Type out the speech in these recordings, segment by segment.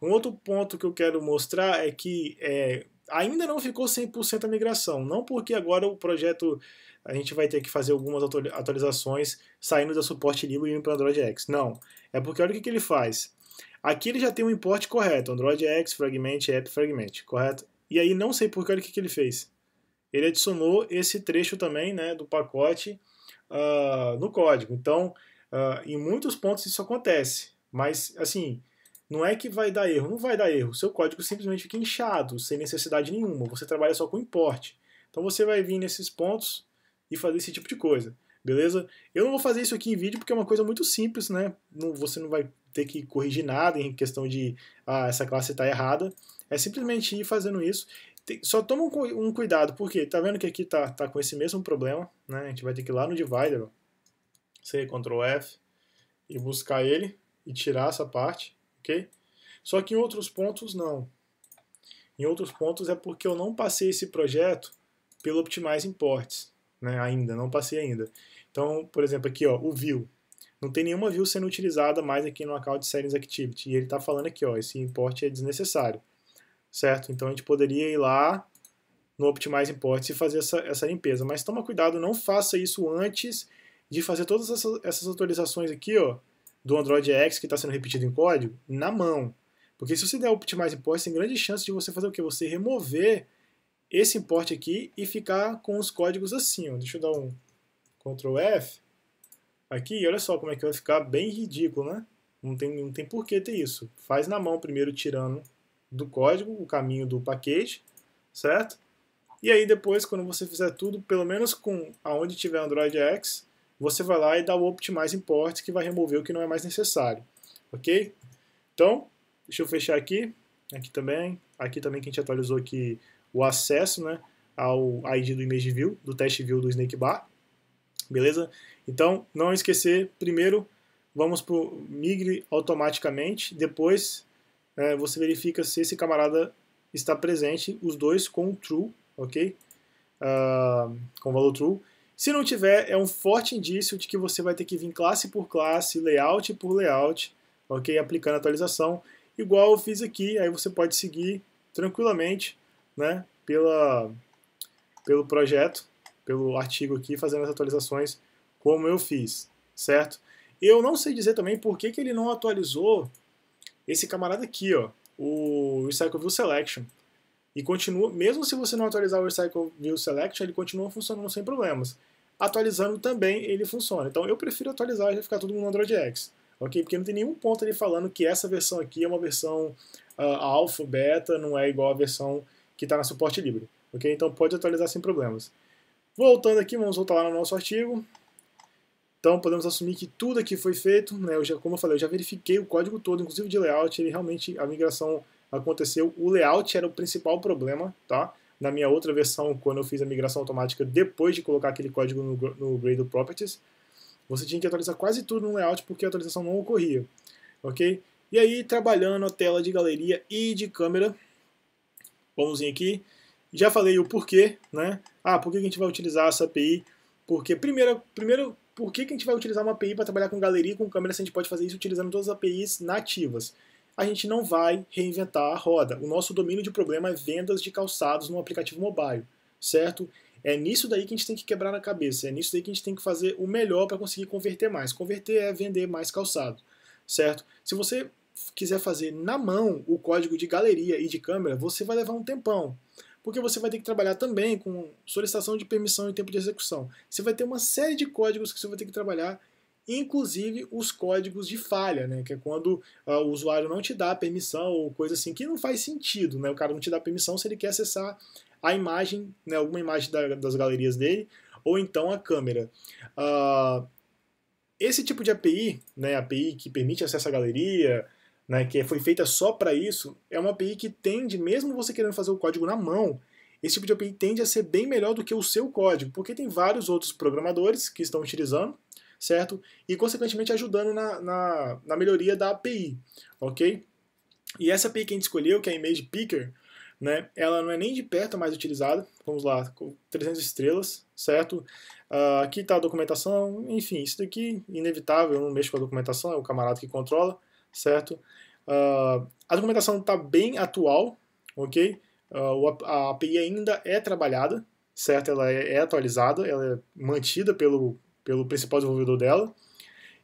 Um outro ponto que eu quero mostrar é que é, ainda não ficou 100% a migração, não porque agora o projeto a gente vai ter que fazer algumas atualizações saindo da suporte libo e indo para Android X. Não, é porque olha o que, que ele faz. Aqui ele já tem um import correto, Android X, Fragment, App, Fragment, correto? E aí não sei por que, olha o que, que ele fez. Ele adicionou esse trecho também né, do pacote uh, no código. Então, uh, em muitos pontos isso acontece. Mas, assim, não é que vai dar erro, não vai dar erro. Seu código simplesmente fica inchado, sem necessidade nenhuma. Você trabalha só com importe. Então você vai vir nesses pontos e fazer esse tipo de coisa. Beleza? Eu não vou fazer isso aqui em vídeo porque é uma coisa muito simples, né? Não, você não vai ter que corrigir nada em questão de ah, essa classe está errada. É simplesmente ir fazendo isso. Tem, só toma um, um, cuidado, porque tá vendo que aqui tá, tá com esse mesmo problema, né? A gente vai ter que ir lá no divider, ó, C, Ctrl F, e buscar ele e tirar essa parte ok? Só que em outros pontos não. Em outros pontos é porque eu não passei esse projeto pelo Optimize Imports, né? Ainda, não passei ainda. Então, por exemplo, aqui, ó, o view. Não tem nenhuma view sendo utilizada mais aqui no account settings activity. E ele está falando aqui, ó, esse import é desnecessário. Certo? Então a gente poderia ir lá no Optimize Imports e fazer essa, essa limpeza. Mas toma cuidado, não faça isso antes de fazer todas essas, essas atualizações aqui, ó, do Android X que está sendo repetido em código na mão. Porque se você der Optimize Import, tem grande chance de você fazer o que? Você remover esse import aqui e ficar com os códigos assim. Ó. Deixa eu dar um Ctrl F aqui olha só como é que vai ficar bem ridículo, né? Não tem, não tem por que ter isso. Faz na mão primeiro tirando do código o caminho do package, certo? E aí depois, quando você fizer tudo, pelo menos com aonde tiver Android X, você vai lá e dá o Optimize Imports, que vai remover o que não é mais necessário, ok? Então, deixa eu fechar aqui, aqui também, aqui também que a gente atualizou aqui o acesso, né, ao ID do ImageView, do TestView do SnakeBar, beleza? Então, não esquecer, primeiro, vamos para o migre automaticamente, depois é, você verifica se esse camarada está presente, os dois com true, ok? Uh, com valor true. Se não tiver, é um forte indício de que você vai ter que vir classe por classe, layout por layout, ok? Aplicando a atualização, igual eu fiz aqui, aí você pode seguir tranquilamente, né? Pela, pelo projeto, pelo artigo aqui, fazendo as atualizações como eu fiz, certo? Eu não sei dizer também por que, que ele não atualizou esse camarada aqui, ó, o Recycle View Selection. E continua, mesmo se você não atualizar o Recycle View Selection, ele continua funcionando sem problemas atualizando também ele funciona. Então eu prefiro atualizar e já ficar todo mundo no Android X, ok? Porque não tem nenhum ponto ali falando que essa versão aqui é uma versão uh, alfa, beta, não é igual a versão que está na suporte livre, ok? Então pode atualizar sem problemas. Voltando aqui, vamos voltar lá no nosso artigo. Então podemos assumir que tudo aqui foi feito, né? Eu já, como eu falei, eu já verifiquei o código todo, inclusive de layout, ele realmente, a migração aconteceu, o layout era o principal problema, tá? Na minha outra versão, quando eu fiz a migração automática depois de colocar aquele código no, no Gradle Properties, você tinha que atualizar quase tudo no layout porque a atualização não ocorria, ok? E aí, trabalhando a tela de galeria e de câmera, vamos aqui, já falei o porquê, né? Ah, por que a gente vai utilizar essa API? Porque, primeiro, primeiro por que, que a gente vai utilizar uma API para trabalhar com galeria e com câmera se a gente pode fazer isso utilizando todas as APIs nativas? a gente não vai reinventar a roda. O nosso domínio de problema é vendas de calçados no aplicativo mobile, certo? É nisso daí que a gente tem que quebrar na cabeça, é nisso daí que a gente tem que fazer o melhor para conseguir converter mais. Converter é vender mais calçado, certo? Se você quiser fazer na mão o código de galeria e de câmera, você vai levar um tempão, porque você vai ter que trabalhar também com solicitação de permissão e tempo de execução. Você vai ter uma série de códigos que você vai ter que trabalhar inclusive os códigos de falha, né? Que é quando uh, o usuário não te dá permissão ou coisa assim, que não faz sentido, né? O cara não te dá permissão se ele quer acessar a imagem, né? Alguma imagem da, das galerias dele ou então a câmera. Uh, esse tipo de API, né? API que permite acesso à galeria, né, que foi feita só para isso, é uma API que tende, mesmo você querendo fazer o código na mão, esse tipo de API tende a ser bem melhor do que o seu código, porque tem vários outros programadores que estão utilizando certo? E, consequentemente, ajudando na, na, na melhoria da API, ok? E essa API que a gente escolheu, que é a Image Picker, né? Ela não é nem de perto mais utilizada. Vamos lá, com 300 estrelas, certo? Uh, aqui está a documentação, enfim, isso daqui inevitável, eu não mexo com a documentação, é o camarada que controla, certo? Uh, a documentação está bem atual, ok? Uh, a API ainda é trabalhada, certo? Ela é, é atualizada, ela é mantida pelo pelo principal desenvolvedor dela.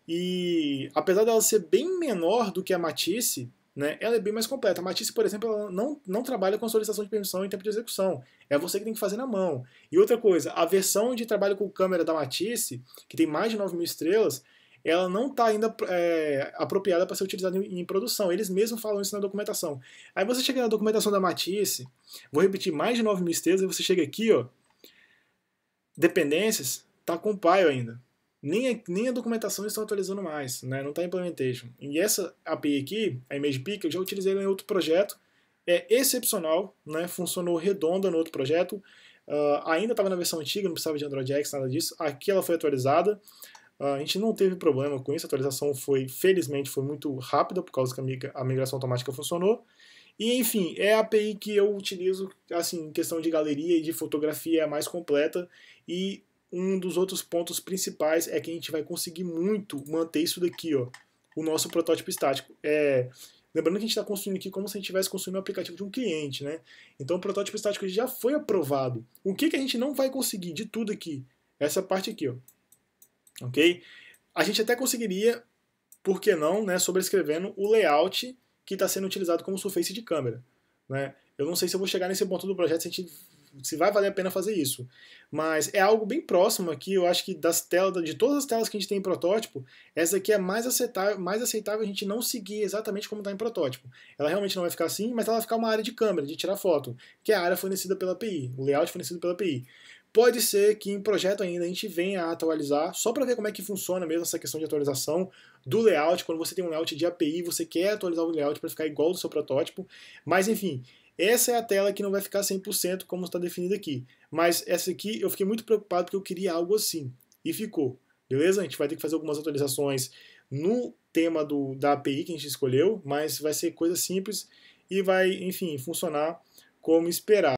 E apesar dela ser bem menor do que a Matisse, né, ela é bem mais completa. A Matisse, por exemplo, não, não trabalha com solicitação de permissão em tempo de execução. É você que tem que fazer na mão. E outra coisa, a versão de trabalho com câmera da Matisse, que tem mais de 9 mil estrelas, ela não está ainda é, apropriada para ser utilizada em, em, produção. Eles mesmos falam isso na documentação. Aí você chega na documentação da Matisse, vou repetir mais de 9 mil estrelas, e você chega aqui, ó, dependências, tá com o pai ainda. Nem, nem a documentação estão atualizando mais, né? não está implementation. E essa API aqui, a ImagePick, eu já utilizei em outro projeto, é excepcional, né? funcionou redonda no outro projeto, uh, ainda estava na versão antiga, não precisava de Android X, nada disso, aqui ela foi atualizada, uh, a gente não teve problema com isso, a atualização foi, felizmente, foi muito rápida, por causa que a, a migração automática funcionou, e enfim, é a API que eu utilizo, assim, em questão de galeria e de fotografia, é a mais completa, e um dos outros pontos principais é que a gente vai conseguir muito manter isso daqui, ó, o nosso protótipo estático. É, lembrando que a gente está construindo aqui como se a gente estivesse construindo um aplicativo de um cliente, né? Então o protótipo estático já foi aprovado. O que, que a gente não vai conseguir de tudo aqui? Essa parte aqui, ó. Ok? A gente até conseguiria, por que não, né, sobrescrevendo o layout que está sendo utilizado como surface de câmera. Né? Eu não sei se eu vou chegar nesse ponto do projeto se a gente se vai valer a pena fazer isso. Mas é algo bem próximo aqui, eu acho que das telas, de todas as telas que a gente tem em protótipo, essa aqui é mais aceitável, mais aceitável a gente não seguir exatamente como está em protótipo. Ela realmente não vai ficar assim, mas ela vai ficar uma área de câmera, de tirar foto, que é a área fornecida pela API, o layout fornecido pela API. Pode ser que em projeto ainda a gente venha a atualizar, só para ver como é que funciona mesmo essa questão de atualização do layout. Quando você tem um layout de API, e você quer atualizar o layout para ficar igual do seu protótipo. Mas enfim, essa é a tela que não vai ficar 100% como está definido aqui. Mas essa aqui eu fiquei muito preocupado porque eu queria algo assim. E ficou. Beleza? A gente vai ter que fazer algumas atualizações no tema do, da API que a gente escolheu, mas vai ser coisa simples e vai, enfim, funcionar como esperar.